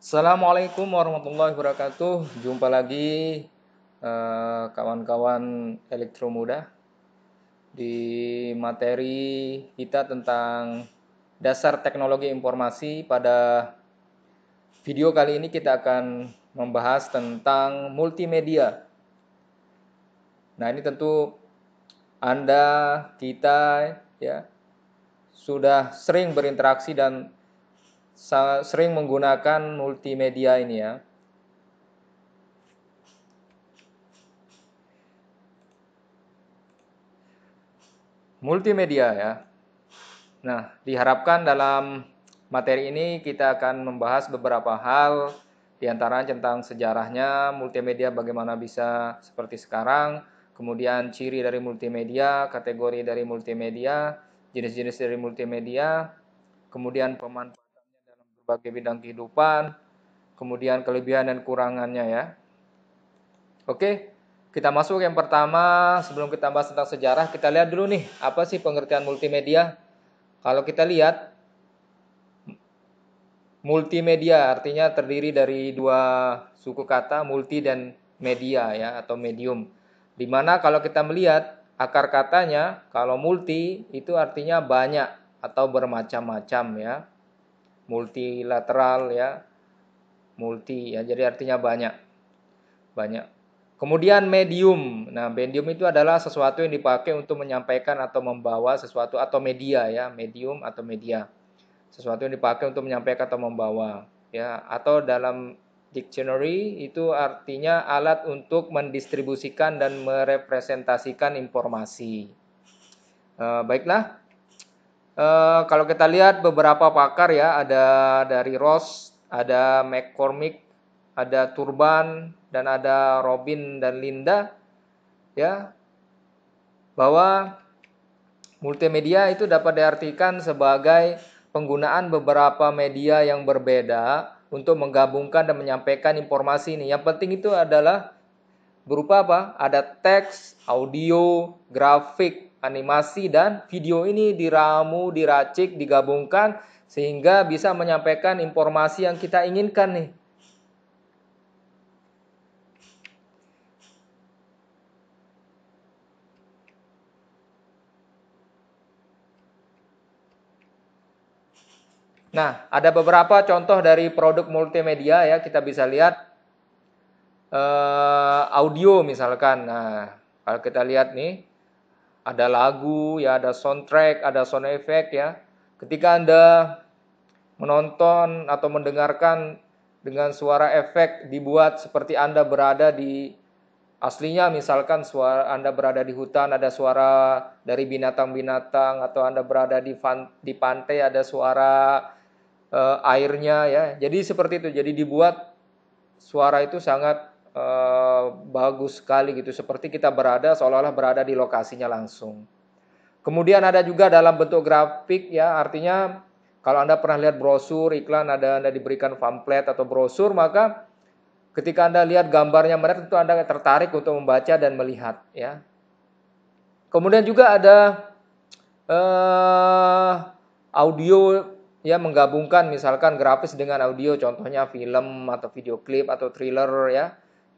Assalamualaikum warahmatullahi wabarakatuh. Jumpa lagi eh, kawan-kawan uh, elektro di materi kita tentang dasar teknologi informasi. Pada video kali ini kita akan membahas tentang multimedia. Nah, ini tentu Anda, kita ya sudah sering berinteraksi dan sering menggunakan multimedia ini ya. Multimedia ya. Nah, diharapkan dalam materi ini kita akan membahas beberapa hal di antara tentang sejarahnya multimedia bagaimana bisa seperti sekarang, kemudian ciri dari multimedia, kategori dari multimedia, jenis-jenis dari multimedia, kemudian pemanfaatan berbagai bidang kehidupan, kemudian kelebihan dan kurangannya ya. Oke, kita masuk yang pertama sebelum kita bahas tentang sejarah, kita lihat dulu nih apa sih pengertian multimedia. Kalau kita lihat multimedia artinya terdiri dari dua suku kata multi dan media ya atau medium. Dimana kalau kita melihat akar katanya kalau multi itu artinya banyak atau bermacam-macam ya multilateral ya multi ya jadi artinya banyak banyak kemudian medium nah medium itu adalah sesuatu yang dipakai untuk menyampaikan atau membawa sesuatu atau media ya medium atau media sesuatu yang dipakai untuk menyampaikan atau membawa ya atau dalam dictionary itu artinya alat untuk mendistribusikan dan merepresentasikan informasi uh, baiklah Eh, kalau kita lihat beberapa pakar ya, ada dari Ross, ada McCormick, ada Turban, dan ada Robin dan Linda, ya, bahwa multimedia itu dapat diartikan sebagai penggunaan beberapa media yang berbeda untuk menggabungkan dan menyampaikan informasi ini. Yang penting itu adalah berupa apa? Ada teks, audio, grafik, animasi dan video ini diramu, diracik, digabungkan sehingga bisa menyampaikan informasi yang kita inginkan nih. Nah, ada beberapa contoh dari produk multimedia ya kita bisa lihat eh, audio misalkan. Nah, kalau kita lihat nih ada lagu, ya ada soundtrack, ada sound effect ya. Ketika Anda menonton atau mendengarkan dengan suara efek dibuat seperti Anda berada di aslinya misalkan suara Anda berada di hutan ada suara dari binatang-binatang atau Anda berada di van, di pantai ada suara uh, airnya ya. Jadi seperti itu. Jadi dibuat suara itu sangat Eh, bagus sekali gitu seperti kita berada seolah-olah berada di lokasinya langsung. Kemudian ada juga dalam bentuk grafik ya artinya kalau Anda pernah lihat brosur iklan ada Anda diberikan pamflet atau brosur maka ketika Anda lihat gambarnya mereka tentu Anda tertarik untuk membaca dan melihat ya. Kemudian juga ada uh, audio ya menggabungkan misalkan grafis dengan audio contohnya film atau video klip atau thriller ya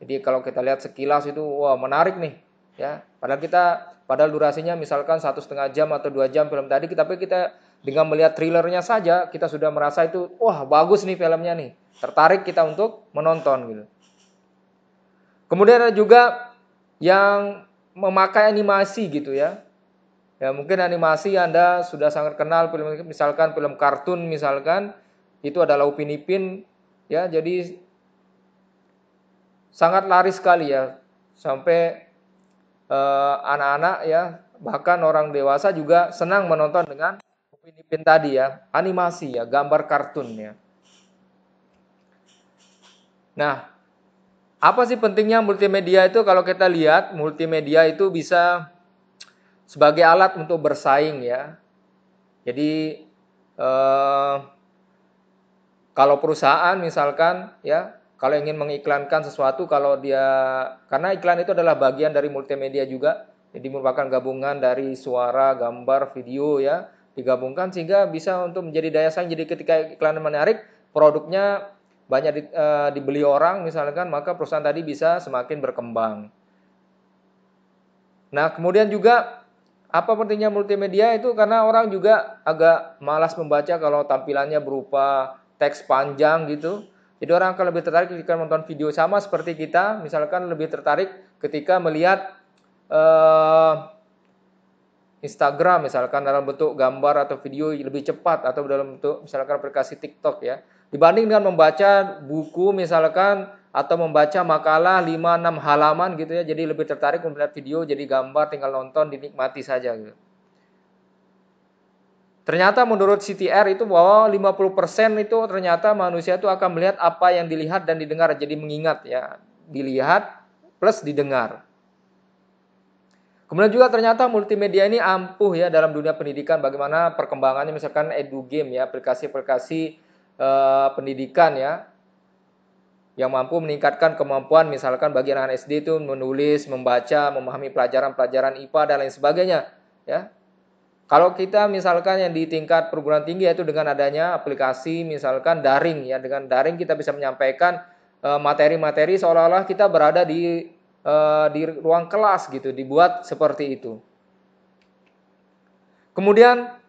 jadi kalau kita lihat sekilas itu wah menarik nih ya. Padahal kita padahal durasinya misalkan satu setengah jam atau dua jam film tadi, tapi kita dengan melihat trailernya saja kita sudah merasa itu wah bagus nih filmnya nih. Tertarik kita untuk menonton gitu. Kemudian ada juga yang memakai animasi gitu ya. Ya mungkin animasi Anda sudah sangat kenal film misalkan film kartun misalkan itu adalah Upin Ipin ya. Jadi sangat laris sekali ya sampai anak eh, anak-anak ya bahkan orang dewasa juga senang menonton dengan Upin Ipin tadi ya animasi ya gambar kartun ya. Nah apa sih pentingnya multimedia itu kalau kita lihat multimedia itu bisa sebagai alat untuk bersaing ya. Jadi eh, kalau perusahaan misalkan ya kalau ingin mengiklankan sesuatu kalau dia karena iklan itu adalah bagian dari multimedia juga jadi merupakan gabungan dari suara, gambar, video ya digabungkan sehingga bisa untuk menjadi daya saing. Jadi ketika iklan menarik, produknya banyak di, e, dibeli orang misalkan, maka perusahaan tadi bisa semakin berkembang. Nah, kemudian juga apa pentingnya multimedia itu karena orang juga agak malas membaca kalau tampilannya berupa teks panjang gitu. Jadi orang akan lebih tertarik ketika menonton video sama seperti kita, misalkan lebih tertarik ketika melihat uh, Instagram misalkan dalam bentuk gambar atau video lebih cepat atau dalam bentuk misalkan aplikasi TikTok ya. Dibanding dengan membaca buku misalkan atau membaca makalah 5 6 halaman gitu ya. Jadi lebih tertarik melihat video jadi gambar tinggal nonton dinikmati saja gitu. Ternyata menurut CTR itu bahwa 50% itu ternyata manusia itu akan melihat apa yang dilihat dan didengar. Jadi mengingat ya, dilihat plus didengar. Kemudian juga ternyata multimedia ini ampuh ya dalam dunia pendidikan bagaimana perkembangannya misalkan edugame ya, aplikasi-aplikasi eh, pendidikan ya yang mampu meningkatkan kemampuan misalkan bagi anak SD itu menulis, membaca, memahami pelajaran-pelajaran IPA dan lain sebagainya ya kalau kita misalkan yang di tingkat perguruan tinggi yaitu dengan adanya aplikasi misalkan daring ya dengan daring kita bisa menyampaikan eh, materi-materi seolah-olah kita berada di eh, di ruang kelas gitu dibuat seperti itu. Kemudian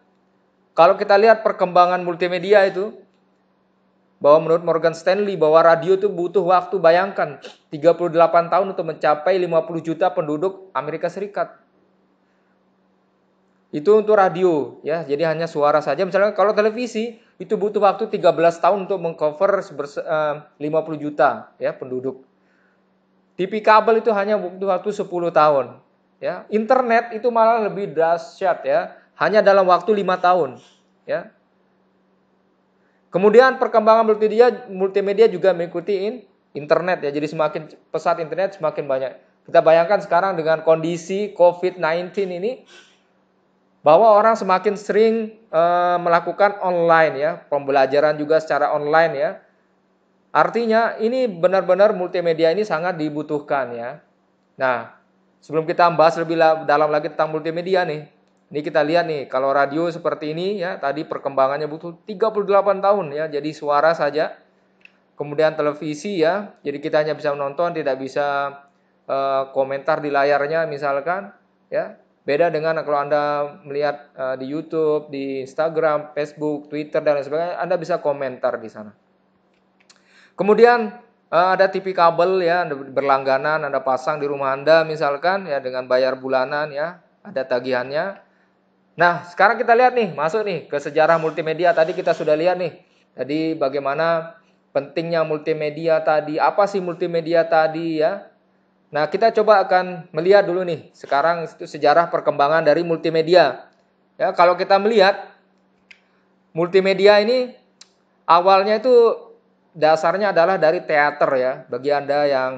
kalau kita lihat perkembangan multimedia itu bahwa menurut Morgan Stanley bahwa radio itu butuh waktu bayangkan 38 tahun untuk mencapai 50 juta penduduk Amerika Serikat itu untuk radio ya jadi hanya suara saja misalnya kalau televisi itu butuh waktu 13 tahun untuk mengcover 50 eh, juta ya penduduk TV kabel itu hanya butuh waktu 10 tahun ya internet itu malah lebih dahsyat ya hanya dalam waktu lima tahun ya kemudian perkembangan multimedia multimedia juga mengikuti internet ya jadi semakin pesat internet semakin banyak kita bayangkan sekarang dengan kondisi COVID-19 ini bahwa orang semakin sering e, melakukan online ya, pembelajaran juga secara online ya. Artinya ini benar-benar multimedia ini sangat dibutuhkan ya. Nah, sebelum kita bahas lebih dalam lagi tentang multimedia nih. Ini kita lihat nih, kalau radio seperti ini ya, tadi perkembangannya butuh 38 tahun ya, jadi suara saja. Kemudian televisi ya, jadi kita hanya bisa menonton, tidak bisa e, komentar di layarnya misalkan ya Beda dengan kalau Anda melihat uh, di YouTube, di Instagram, Facebook, Twitter dan lain sebagainya, Anda bisa komentar di sana. Kemudian uh, ada TV kabel ya berlangganan Anda pasang di rumah Anda misalkan ya dengan bayar bulanan ya, ada tagihannya. Nah, sekarang kita lihat nih, masuk nih ke sejarah multimedia. Tadi kita sudah lihat nih. Jadi bagaimana pentingnya multimedia tadi, apa sih multimedia tadi ya? Nah, kita coba akan melihat dulu nih sekarang itu sejarah perkembangan dari multimedia. Ya, kalau kita melihat multimedia ini awalnya itu dasarnya adalah dari teater ya. Bagi Anda yang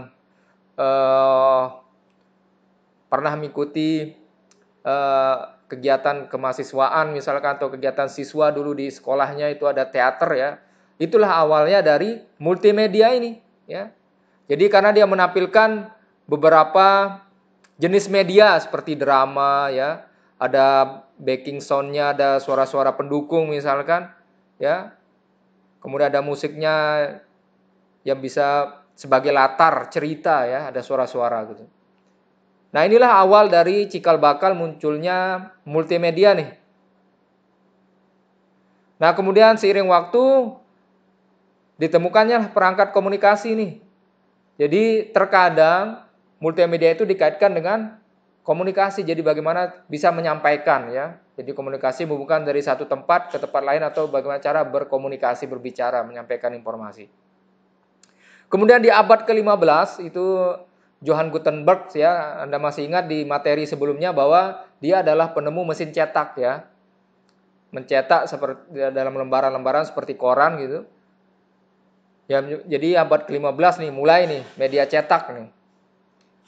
eh, pernah mengikuti eh, kegiatan kemahasiswaan misalkan atau kegiatan siswa dulu di sekolahnya itu ada teater ya. Itulah awalnya dari multimedia ini ya. Jadi karena dia menampilkan beberapa jenis media seperti drama ya, ada backing soundnya, ada suara-suara pendukung misalkan, ya. Kemudian ada musiknya yang bisa sebagai latar cerita ya, ada suara-suara gitu. Nah inilah awal dari cikal bakal munculnya multimedia nih. Nah kemudian seiring waktu ditemukannya perangkat komunikasi nih. Jadi terkadang multimedia itu dikaitkan dengan komunikasi. Jadi bagaimana bisa menyampaikan ya. Jadi komunikasi bukan dari satu tempat ke tempat lain atau bagaimana cara berkomunikasi, berbicara, menyampaikan informasi. Kemudian di abad ke-15 itu Johann Gutenberg ya, Anda masih ingat di materi sebelumnya bahwa dia adalah penemu mesin cetak ya. Mencetak seperti dalam lembaran-lembaran seperti koran gitu. Ya, jadi abad ke-15 nih mulai nih media cetak nih.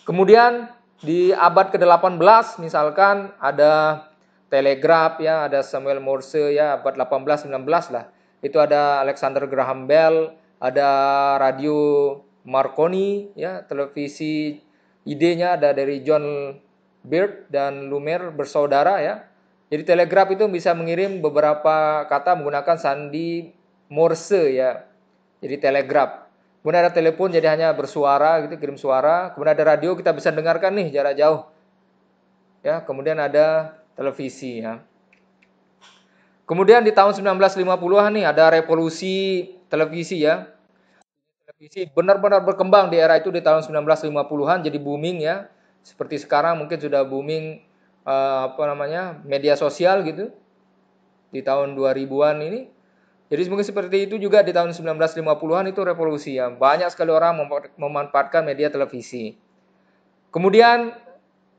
Kemudian di abad ke-18 misalkan ada telegraf ya, ada Samuel Morse ya abad 18 19 lah. Itu ada Alexander Graham Bell, ada radio Marconi ya, televisi idenya ada dari John Beard dan Lumer bersaudara ya. Jadi telegraf itu bisa mengirim beberapa kata menggunakan sandi Morse ya. Jadi telegraf. Kemudian ada telepon jadi hanya bersuara gitu, kirim suara. Kemudian ada radio kita bisa dengarkan nih jarak jauh. Ya, kemudian ada televisi ya. Kemudian di tahun 1950-an nih ada revolusi televisi ya. Televisi benar-benar berkembang di era itu di tahun 1950-an jadi booming ya. Seperti sekarang mungkin sudah booming uh, apa namanya? media sosial gitu. Di tahun 2000-an ini jadi mungkin seperti itu juga di tahun 1950-an itu revolusi ya. Banyak sekali orang memanfaatkan media televisi. Kemudian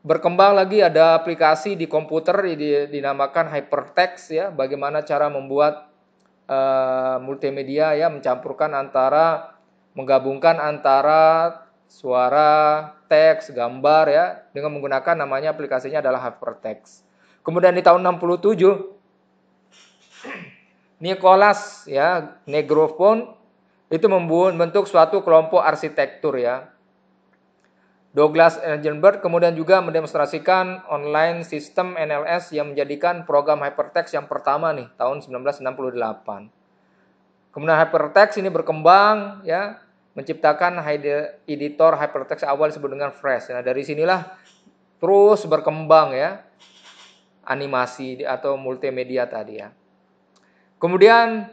berkembang lagi ada aplikasi di komputer dinamakan hypertext ya, bagaimana cara membuat uh, multimedia ya mencampurkan antara menggabungkan antara suara, teks, gambar ya dengan menggunakan namanya aplikasinya adalah hypertext. Kemudian di tahun 67 Nicholas ya Negrophone itu membentuk suatu kelompok arsitektur ya. Douglas Engelbert kemudian juga mendemonstrasikan online sistem NLS yang menjadikan program hypertext yang pertama nih tahun 1968. Kemudian hypertext ini berkembang ya menciptakan editor hypertext awal disebut dengan Fresh. Nah dari sinilah terus berkembang ya animasi atau multimedia tadi ya. Kemudian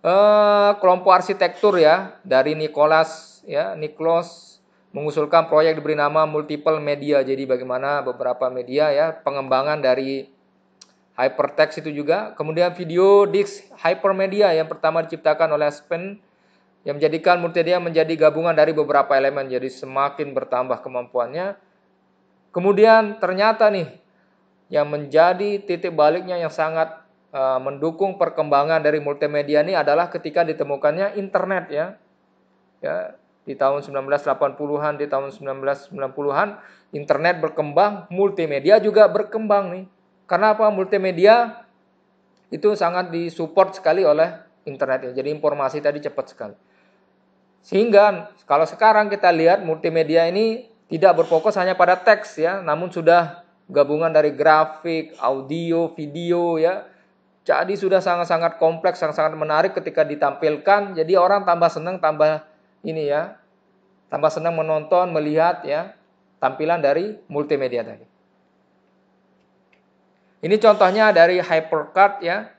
eh, kelompok arsitektur ya dari Nicholas ya Niklos mengusulkan proyek diberi nama multiple media. Jadi bagaimana beberapa media ya pengembangan dari hypertext itu juga. Kemudian video disk hypermedia yang pertama diciptakan oleh Aspen yang menjadikan multimedia menjadi gabungan dari beberapa elemen. Jadi semakin bertambah kemampuannya. Kemudian ternyata nih yang menjadi titik baliknya yang sangat Eh, mendukung perkembangan dari multimedia ini adalah ketika ditemukannya internet ya. Ya, di tahun 1980-an, di tahun 1990-an internet berkembang, multimedia juga berkembang nih. Karena apa? Multimedia itu sangat disupport sekali oleh internet ya. Jadi informasi tadi cepat sekali. Sehingga kalau sekarang kita lihat multimedia ini tidak berfokus hanya pada teks ya, namun sudah gabungan dari grafik, audio, video ya, jadi sudah sangat-sangat kompleks, sangat-sangat menarik ketika ditampilkan. Jadi orang tambah senang, tambah ini ya, tambah senang menonton, melihat ya tampilan dari multimedia tadi. Ini contohnya dari hypercard ya.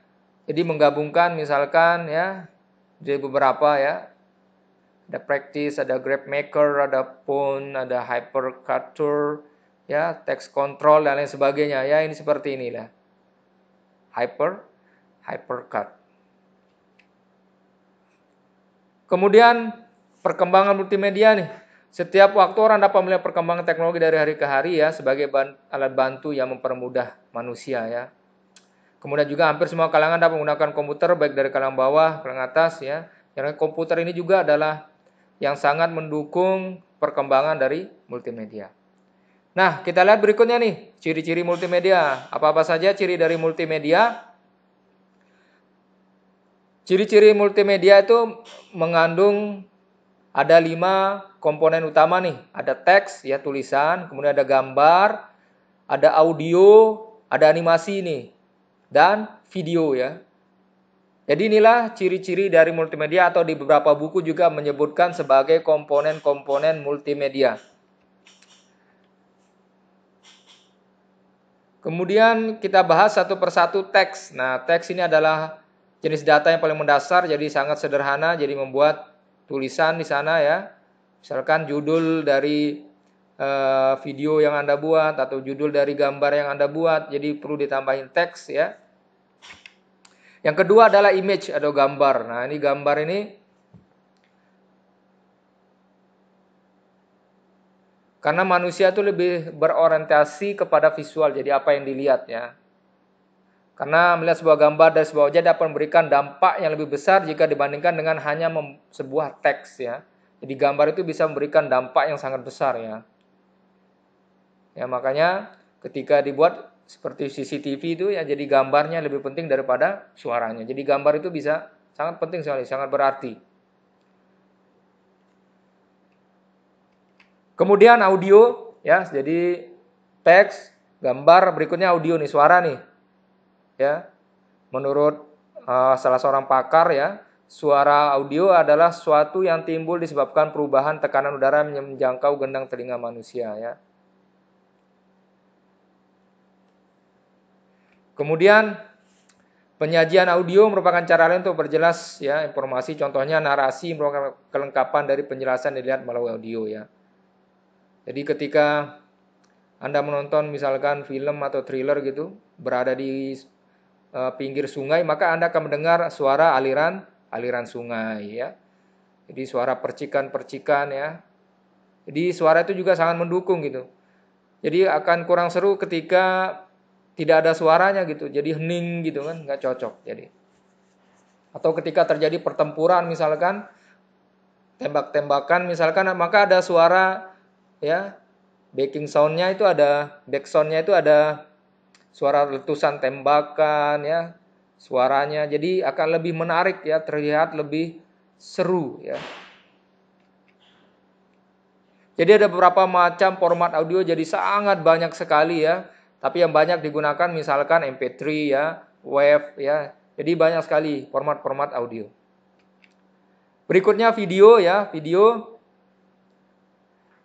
Jadi menggabungkan misalkan ya jadi beberapa ya. Ada practice, ada grab maker, ada pun ada hypercutter, ya, text control dan lain sebagainya. Ya, ini seperti inilah. Hyper Hypercard. Kemudian perkembangan multimedia nih. Setiap waktu orang dapat melihat perkembangan teknologi dari hari ke hari ya sebagai alat bantu yang mempermudah manusia ya. Kemudian juga hampir semua kalangan dapat menggunakan komputer baik dari kalangan bawah, kalangan atas ya. Karena komputer ini juga adalah yang sangat mendukung perkembangan dari multimedia. Nah, kita lihat berikutnya nih, ciri-ciri multimedia. Apa-apa saja ciri dari multimedia? Ciri-ciri multimedia itu mengandung ada lima komponen utama nih. Ada teks ya tulisan, kemudian ada gambar, ada audio, ada animasi nih, dan video ya. Jadi inilah ciri-ciri dari multimedia atau di beberapa buku juga menyebutkan sebagai komponen-komponen multimedia. Kemudian kita bahas satu persatu teks. Nah, teks ini adalah jenis data yang paling mendasar jadi sangat sederhana jadi membuat tulisan di sana ya misalkan judul dari uh, video yang Anda buat atau judul dari gambar yang Anda buat jadi perlu ditambahin teks ya yang kedua adalah image atau gambar nah ini gambar ini karena manusia itu lebih berorientasi kepada visual jadi apa yang dilihat ya karena melihat sebuah gambar dari sebuah wajah dapat memberikan dampak yang lebih besar jika dibandingkan dengan hanya sebuah teks ya. Jadi gambar itu bisa memberikan dampak yang sangat besar ya. Ya makanya ketika dibuat seperti CCTV itu ya jadi gambarnya lebih penting daripada suaranya. Jadi gambar itu bisa sangat penting sekali, sangat berarti. Kemudian audio ya, jadi teks, gambar, berikutnya audio nih, suara nih ya menurut uh, salah seorang pakar ya suara audio adalah suatu yang timbul disebabkan perubahan tekanan udara yang menjangkau gendang telinga manusia ya kemudian penyajian audio merupakan cara lain untuk perjelas ya informasi contohnya narasi merupakan kelengkapan dari penjelasan dilihat melalui audio ya jadi ketika anda menonton misalkan film atau thriller gitu, berada di Eh, pinggir sungai, maka Anda akan mendengar suara aliran aliran sungai ya. Jadi suara percikan-percikan ya. Jadi suara itu juga sangat mendukung gitu. Jadi akan kurang seru ketika tidak ada suaranya gitu. Jadi hening gitu kan, nggak cocok jadi. Atau ketika terjadi pertempuran misalkan tembak-tembakan misalkan maka ada suara ya backing soundnya itu ada back soundnya itu ada suara letusan tembakan ya, suaranya. Jadi akan lebih menarik ya, terlihat lebih seru ya. Jadi ada beberapa macam format audio jadi sangat banyak sekali ya. Tapi yang banyak digunakan misalkan MP3 ya, WAV ya. Jadi banyak sekali format-format audio. Berikutnya video ya, video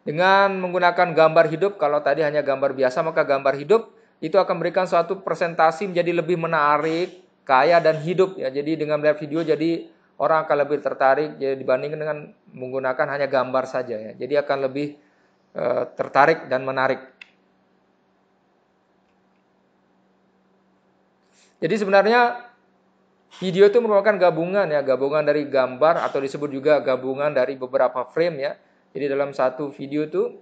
dengan menggunakan gambar hidup. Kalau tadi hanya gambar biasa maka gambar hidup itu akan memberikan suatu presentasi menjadi lebih menarik, kaya dan hidup ya. Jadi dengan melihat video jadi orang akan lebih tertarik ya, dibandingkan dengan menggunakan hanya gambar saja ya. Jadi akan lebih uh, tertarik dan menarik. Jadi sebenarnya video itu merupakan gabungan ya, gabungan dari gambar atau disebut juga gabungan dari beberapa frame ya. Jadi dalam satu video itu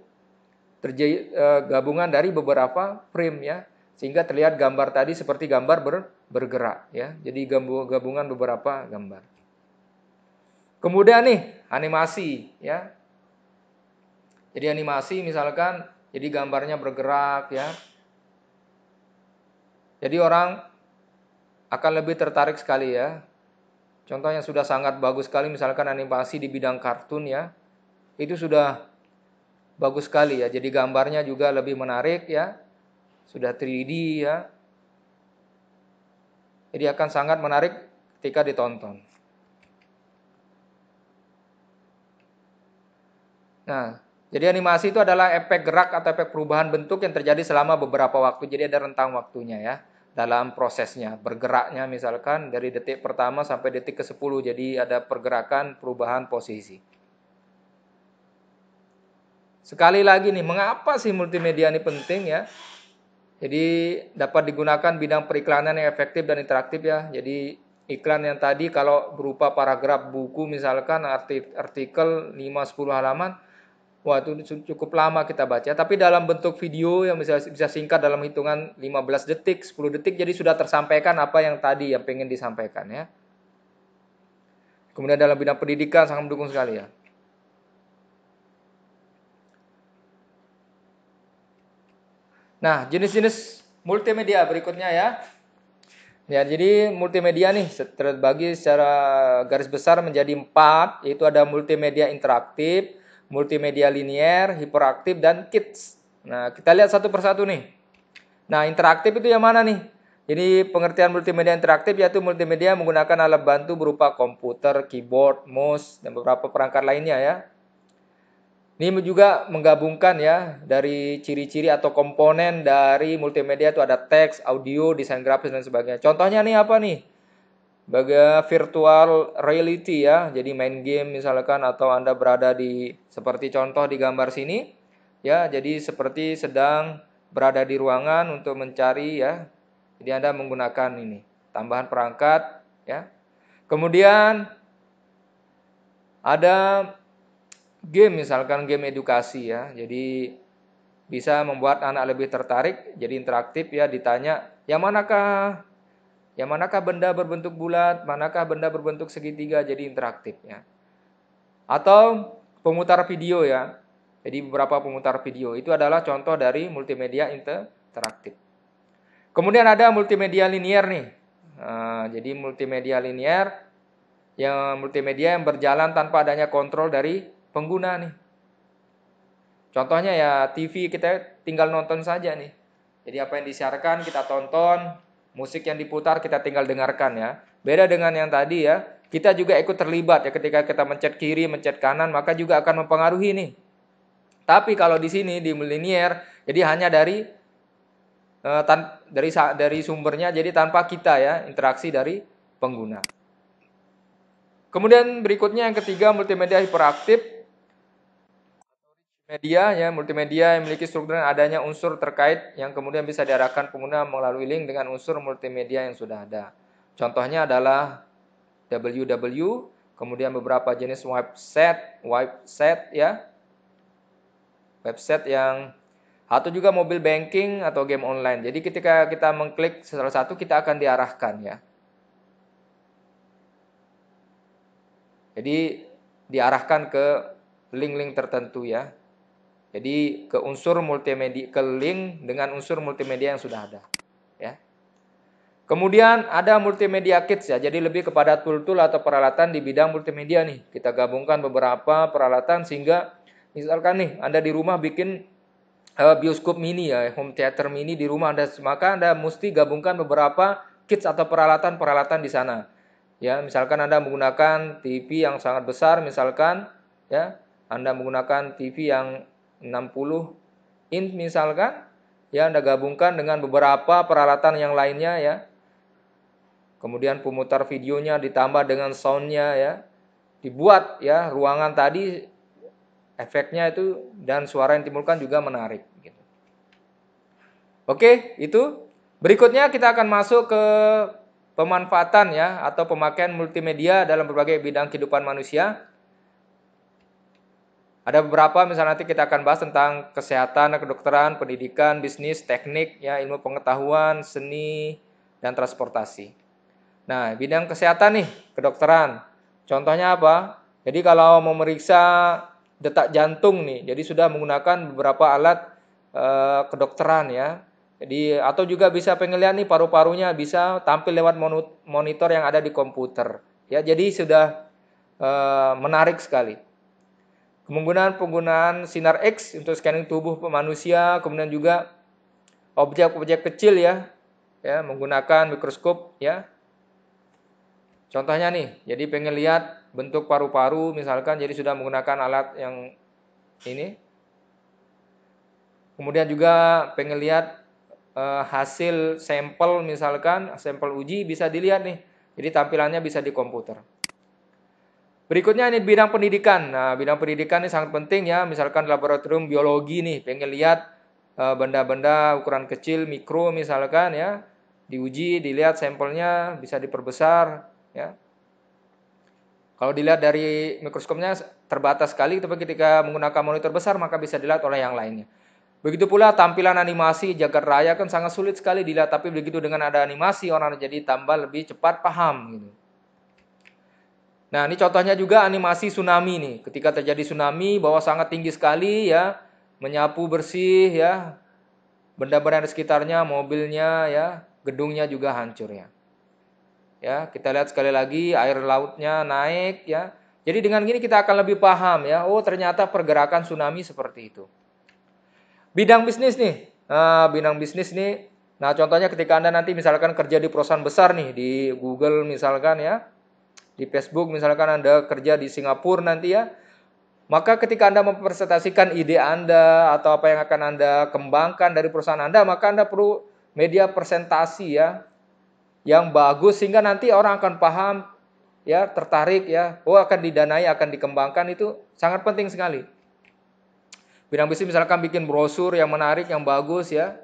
terjadi uh, gabungan dari beberapa frame ya sehingga terlihat gambar tadi seperti gambar ber, bergerak ya. Jadi gabungan beberapa gambar. Kemudian nih animasi ya. Jadi animasi misalkan jadi gambarnya bergerak ya. Jadi orang akan lebih tertarik sekali ya. Contoh yang sudah sangat bagus sekali misalkan animasi di bidang kartun ya. Itu sudah bagus sekali ya. Jadi gambarnya juga lebih menarik ya sudah 3D ya. Jadi akan sangat menarik ketika ditonton. Nah, jadi animasi itu adalah efek gerak atau efek perubahan bentuk yang terjadi selama beberapa waktu. Jadi ada rentang waktunya ya dalam prosesnya, bergeraknya misalkan dari detik pertama sampai detik ke-10. Jadi ada pergerakan perubahan posisi. Sekali lagi nih, mengapa sih multimedia ini penting ya? Jadi dapat digunakan bidang periklanan yang efektif dan interaktif ya. Jadi iklan yang tadi kalau berupa paragraf buku misalkan artikel 5 10 halaman Wah itu cukup lama kita baca, tapi dalam bentuk video yang bisa, bisa singkat dalam hitungan 15 detik, 10 detik, jadi sudah tersampaikan apa yang tadi yang pengen disampaikan ya. Kemudian dalam bidang pendidikan sangat mendukung sekali ya. Nah, jenis-jenis multimedia berikutnya ya. Ya, jadi multimedia nih terbagi secara garis besar menjadi empat, yaitu ada multimedia interaktif, multimedia linier, hiperaktif, dan kids. Nah, kita lihat satu persatu nih. Nah, interaktif itu yang mana nih? Jadi pengertian multimedia interaktif yaitu multimedia menggunakan alat bantu berupa komputer, keyboard, mouse, dan beberapa perangkat lainnya ya. Ini juga menggabungkan ya dari ciri-ciri atau komponen dari multimedia itu ada teks, audio, desain grafis dan sebagainya. Contohnya nih apa nih? Baga virtual reality ya. Jadi main game misalkan atau Anda berada di seperti contoh di gambar sini ya. Jadi seperti sedang berada di ruangan untuk mencari ya. Jadi Anda menggunakan ini tambahan perangkat ya. Kemudian ada game misalkan game edukasi ya. Jadi bisa membuat anak lebih tertarik, jadi interaktif ya ditanya, yang manakah yang manakah benda berbentuk bulat, manakah benda berbentuk segitiga, jadi interaktif ya. Atau pemutar video ya. Jadi beberapa pemutar video itu adalah contoh dari multimedia interaktif. Kemudian ada multimedia linier nih. Nah, jadi multimedia linier yang multimedia yang berjalan tanpa adanya kontrol dari pengguna nih. Contohnya ya TV kita tinggal nonton saja nih. Jadi apa yang disiarkan kita tonton, musik yang diputar kita tinggal dengarkan ya. Beda dengan yang tadi ya, kita juga ikut terlibat ya ketika kita mencet kiri, mencet kanan, maka juga akan mempengaruhi nih. Tapi kalau di sini di linear, jadi hanya dari eh, tan, dari dari sumbernya, jadi tanpa kita ya interaksi dari pengguna. Kemudian berikutnya yang ketiga multimedia hiperaktif media ya multimedia yang memiliki struktur dan adanya unsur terkait yang kemudian bisa diarahkan pengguna melalui link dengan unsur multimedia yang sudah ada. Contohnya adalah www, kemudian beberapa jenis website, website ya. Website yang atau juga mobile banking atau game online. Jadi ketika kita mengklik salah satu kita akan diarahkan ya. Jadi diarahkan ke link-link tertentu ya jadi ke unsur multimedia ke link dengan unsur multimedia yang sudah ada. Ya. Kemudian ada multimedia kits ya. Jadi lebih kepada tool-tool atau peralatan di bidang multimedia nih. Kita gabungkan beberapa peralatan sehingga misalkan nih Anda di rumah bikin uh, bioskop mini ya, home theater mini di rumah Anda, maka Anda mesti gabungkan beberapa kits atau peralatan-peralatan di sana. Ya, misalkan Anda menggunakan TV yang sangat besar misalkan ya, Anda menggunakan TV yang 60 int misalkan ya Anda gabungkan dengan beberapa peralatan yang lainnya ya. Kemudian pemutar videonya ditambah dengan soundnya ya. Dibuat ya ruangan tadi efeknya itu dan suara yang timbulkan juga menarik gitu. Oke, itu. Berikutnya kita akan masuk ke pemanfaatan ya atau pemakaian multimedia dalam berbagai bidang kehidupan manusia. Ada beberapa misalnya nanti kita akan bahas tentang kesehatan, kedokteran, pendidikan, bisnis, teknik, ya ilmu pengetahuan, seni, dan transportasi. Nah, bidang kesehatan nih, kedokteran. Contohnya apa? Jadi kalau memeriksa detak jantung nih, jadi sudah menggunakan beberapa alat e, kedokteran ya. Jadi atau juga bisa penilaian nih paru-parunya bisa tampil lewat monitor yang ada di komputer. Ya, jadi sudah e, menarik sekali kemungkinan penggunaan sinar X untuk scanning tubuh manusia, kemudian juga objek-objek kecil ya, ya menggunakan mikroskop ya. Contohnya nih, jadi pengen lihat bentuk paru-paru misalkan, jadi sudah menggunakan alat yang ini. Kemudian juga pengen lihat eh, hasil sampel misalkan, sampel uji bisa dilihat nih. Jadi tampilannya bisa di komputer. Berikutnya ini bidang pendidikan. Nah, bidang pendidikan ini sangat penting ya. Misalkan laboratorium biologi nih, pengen lihat eh, benda-benda ukuran kecil, mikro misalkan ya, diuji, dilihat sampelnya bisa diperbesar ya. Kalau dilihat dari mikroskopnya terbatas sekali, tapi ketika menggunakan monitor besar maka bisa dilihat oleh yang lainnya. Begitu pula tampilan animasi jagat raya kan sangat sulit sekali dilihat, tapi begitu dengan ada animasi orang jadi tambah lebih cepat paham gitu. Nah, ini contohnya juga animasi tsunami nih. Ketika terjadi tsunami bahwa sangat tinggi sekali ya, menyapu bersih ya. Benda-benda di sekitarnya, mobilnya ya, gedungnya juga hancur ya. Ya, kita lihat sekali lagi air lautnya naik ya. Jadi dengan gini kita akan lebih paham ya. Oh, ternyata pergerakan tsunami seperti itu. Bidang bisnis nih. Nah, bidang bisnis nih. Nah, contohnya ketika Anda nanti misalkan kerja di perusahaan besar nih di Google misalkan ya di Facebook misalkan Anda kerja di Singapura nanti ya. Maka ketika Anda mempresentasikan ide Anda atau apa yang akan Anda kembangkan dari perusahaan Anda, maka Anda perlu media presentasi ya yang bagus sehingga nanti orang akan paham ya, tertarik ya. Oh, akan didanai, akan dikembangkan itu sangat penting sekali. Bidang bisnis misalkan bikin brosur yang menarik, yang bagus ya.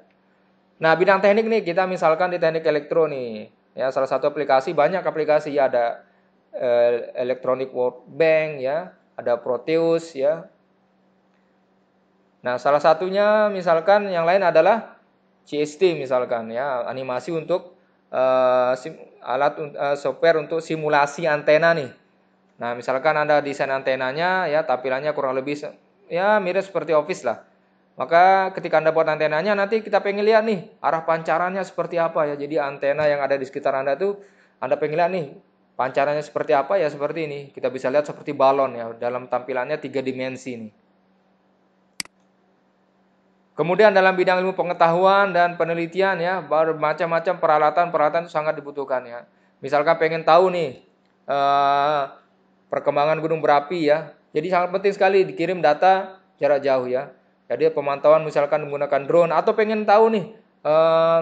Nah, bidang teknik nih kita misalkan di teknik elektronik, Ya, salah satu aplikasi banyak aplikasi ya ada Eh, electronic World Bank ya, ada Proteus ya. Nah, salah satunya misalkan yang lain adalah CST misalkan ya, animasi untuk uh, alat uh, software untuk simulasi antena nih. Nah, misalkan Anda desain antenanya ya, tampilannya kurang lebih ya mirip seperti office lah. Maka ketika Anda buat antenanya nanti kita pengen lihat nih arah pancarannya seperti apa ya. Jadi antena yang ada di sekitar Anda tuh Anda pengen lihat nih Pancarannya seperti apa ya seperti ini. Kita bisa lihat seperti balon ya dalam tampilannya tiga dimensi ini. Kemudian dalam bidang ilmu pengetahuan dan penelitian ya bermacam-macam peralatan-peralatan itu sangat dibutuhkan ya. Misalkan pengen tahu nih eh, perkembangan gunung berapi ya. Jadi sangat penting sekali dikirim data jarak jauh ya. Jadi pemantauan misalkan menggunakan drone atau pengen tahu nih eh,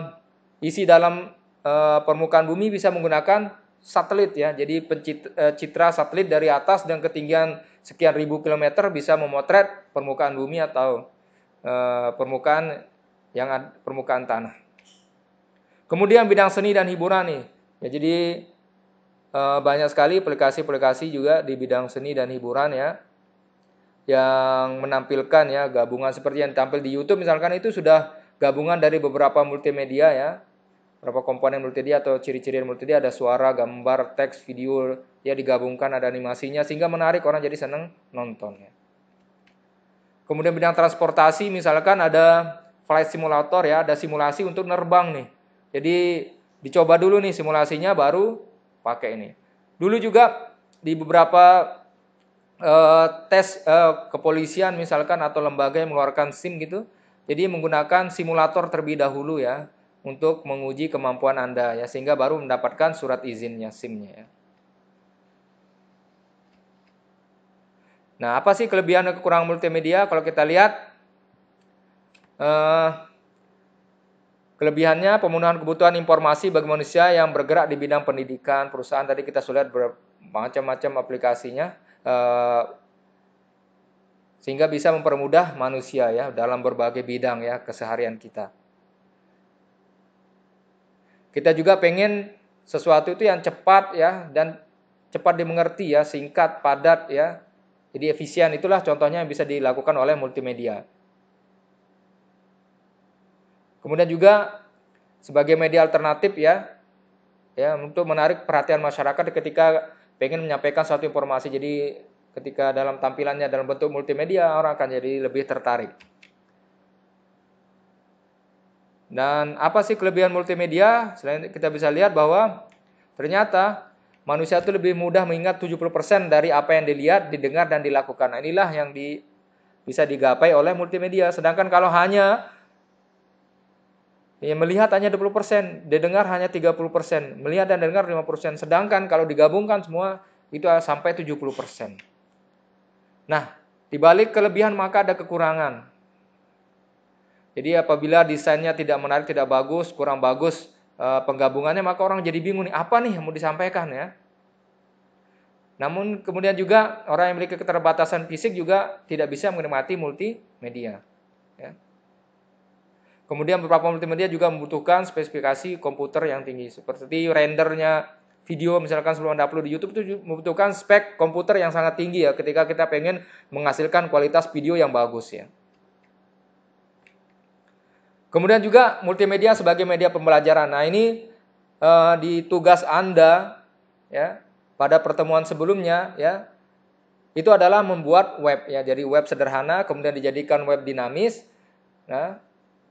isi dalam eh, permukaan bumi bisa menggunakan satelit ya. Jadi eh, citra satelit dari atas dan ketinggian sekian ribu kilometer bisa memotret permukaan bumi atau e, permukaan yang ad, permukaan tanah. Kemudian bidang seni dan hiburan nih. Ya jadi e, banyak sekali aplikasi-aplikasi juga di bidang seni dan hiburan ya yang menampilkan ya gabungan seperti yang tampil di YouTube misalkan itu sudah gabungan dari beberapa multimedia ya berapa komponen multi dia atau ciri-ciri multimedia ada suara, gambar, teks, video ya digabungkan ada animasinya sehingga menarik orang jadi seneng nonton ya. Kemudian bidang transportasi misalkan ada flight simulator ya, ada simulasi untuk nerbang nih. Jadi dicoba dulu nih simulasinya baru pakai ini. Dulu juga di beberapa uh, tes uh, kepolisian misalkan atau lembaga yang mengeluarkan SIM gitu, jadi menggunakan simulator terlebih dahulu ya untuk menguji kemampuan Anda ya sehingga baru mendapatkan surat izinnya SIM-nya ya. Nah, apa sih kelebihan dan kekurangan multimedia? Kalau kita lihat, eh, kelebihannya pemenuhan kebutuhan informasi bagi manusia yang bergerak di bidang pendidikan, perusahaan. Tadi kita sudah lihat macam-macam aplikasinya, eh, sehingga bisa mempermudah manusia ya dalam berbagai bidang ya keseharian kita. Kita juga pengen sesuatu itu yang cepat ya dan cepat dimengerti ya, singkat, padat ya. Jadi efisien itulah contohnya yang bisa dilakukan oleh multimedia. Kemudian juga sebagai media alternatif ya, ya untuk menarik perhatian masyarakat ketika pengen menyampaikan suatu informasi. Jadi ketika dalam tampilannya dalam bentuk multimedia orang akan jadi lebih tertarik. Dan apa sih kelebihan multimedia? Selain kita bisa lihat bahwa ternyata manusia itu lebih mudah mengingat 70% dari apa yang dilihat, didengar dan dilakukan. Nah, inilah yang di, bisa digapai oleh multimedia. Sedangkan kalau hanya ya, melihat hanya 20%, didengar hanya 30%, melihat dan dengar 5%. Sedangkan kalau digabungkan semua itu sampai 70%. Nah, dibalik kelebihan maka ada kekurangan. Jadi apabila desainnya tidak menarik, tidak bagus, kurang bagus eh, penggabungannya, maka orang jadi bingung nih apa nih yang mau disampaikan ya. Namun kemudian juga orang yang memiliki keterbatasan fisik juga tidak bisa menikmati multimedia. Ya. Kemudian beberapa multimedia juga membutuhkan spesifikasi komputer yang tinggi seperti rendernya video misalkan sebelum Anda upload di YouTube itu membutuhkan spek komputer yang sangat tinggi ya ketika kita pengen menghasilkan kualitas video yang bagus ya. Kemudian juga multimedia sebagai media pembelajaran. Nah, ini uh, di tugas Anda ya pada pertemuan sebelumnya ya. Itu adalah membuat web ya. Jadi web sederhana kemudian dijadikan web dinamis. Nah,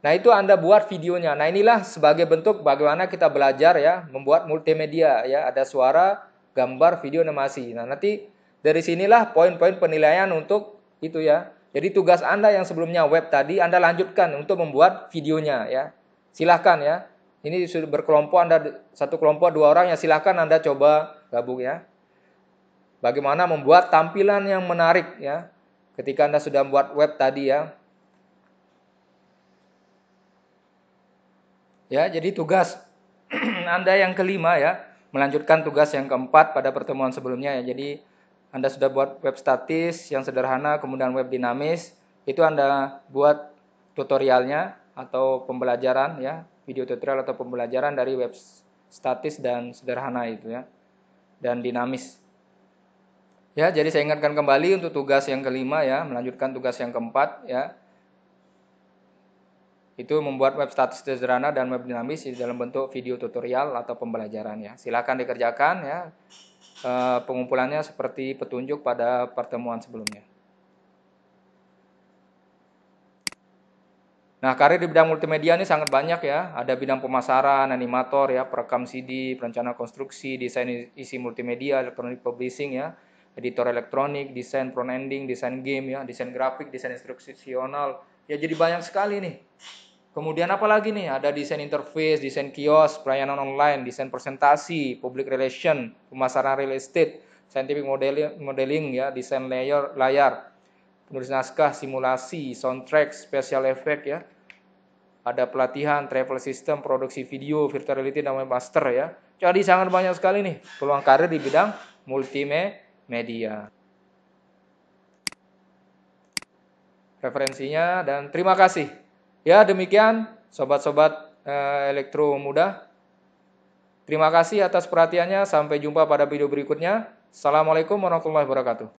nah itu Anda buat videonya. Nah, inilah sebagai bentuk bagaimana kita belajar ya membuat multimedia ya. Ada suara, gambar, video, animasi. Nah, nanti dari sinilah poin-poin penilaian untuk itu ya jadi tugas Anda yang sebelumnya web tadi Anda lanjutkan untuk membuat videonya ya. Silahkan ya. Ini sudah berkelompok Anda satu kelompok dua orang ya silahkan Anda coba gabung ya. Bagaimana membuat tampilan yang menarik ya. Ketika Anda sudah membuat web tadi ya. Ya, jadi tugas Anda yang kelima ya, melanjutkan tugas yang keempat pada pertemuan sebelumnya ya. Jadi anda sudah buat web statis yang sederhana, kemudian web dinamis, itu Anda buat tutorialnya atau pembelajaran ya, video tutorial atau pembelajaran dari web statis dan sederhana itu ya, dan dinamis. Ya, jadi saya ingatkan kembali untuk tugas yang kelima ya, melanjutkan tugas yang keempat ya. Itu membuat web statis sederhana dan web dinamis di dalam bentuk video tutorial atau pembelajaran ya. Silakan dikerjakan ya. Eh, pengumpulannya seperti petunjuk pada pertemuan sebelumnya. Nah, karir di bidang multimedia ini sangat banyak ya. Ada bidang pemasaran, animator ya, perekam CD, perencana konstruksi, desain isi multimedia, elektronik publishing ya, editor elektronik, desain front ending, desain game ya, desain grafik, desain instruksional. Ya jadi banyak sekali nih. Kemudian apa lagi nih? Ada desain interface, desain kios, pelayanan online, desain presentasi, public relation, pemasaran real estate, scientific modeling, modeling ya, desain layer, layar, penulis naskah, simulasi, soundtrack, special effect ya. Ada pelatihan, travel system, produksi video, virtual reality, dan webmaster ya. Jadi sangat banyak sekali nih peluang karir di bidang multimedia. Referensinya dan terima kasih. Ya demikian sobat-sobat eh, elektro muda. Terima kasih atas perhatiannya. Sampai jumpa pada video berikutnya. Assalamualaikum warahmatullahi wabarakatuh.